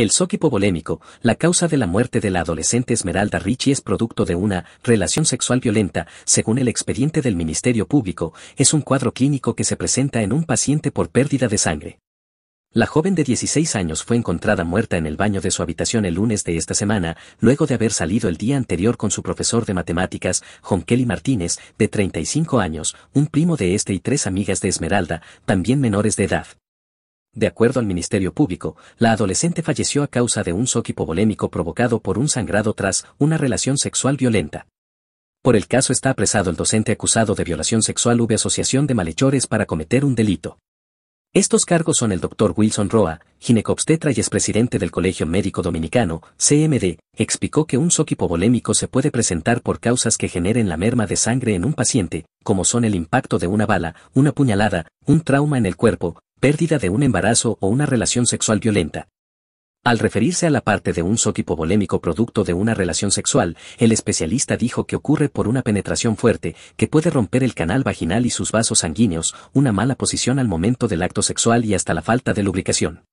El zóquipo polémico, la causa de la muerte de la adolescente Esmeralda Richie, es producto de una relación sexual violenta, según el expediente del Ministerio Público, es un cuadro clínico que se presenta en un paciente por pérdida de sangre. La joven de 16 años fue encontrada muerta en el baño de su habitación el lunes de esta semana, luego de haber salido el día anterior con su profesor de matemáticas, John Kelly Martínez, de 35 años, un primo de este y tres amigas de Esmeralda, también menores de edad. De acuerdo al Ministerio Público, la adolescente falleció a causa de un shock hipovolémico provocado por un sangrado tras una relación sexual violenta. Por el caso está apresado el docente acusado de violación sexual v asociación de malhechores para cometer un delito. Estos cargos son el Dr. Wilson Roa, ginecobstetra y expresidente del Colegio Médico Dominicano, CMD, explicó que un shock hipovolémico se puede presentar por causas que generen la merma de sangre en un paciente, como son el impacto de una bala, una puñalada, un trauma en el cuerpo, pérdida de un embarazo o una relación sexual violenta. Al referirse a la parte de un zootipo hipovolémico producto de una relación sexual, el especialista dijo que ocurre por una penetración fuerte, que puede romper el canal vaginal y sus vasos sanguíneos, una mala posición al momento del acto sexual y hasta la falta de lubricación.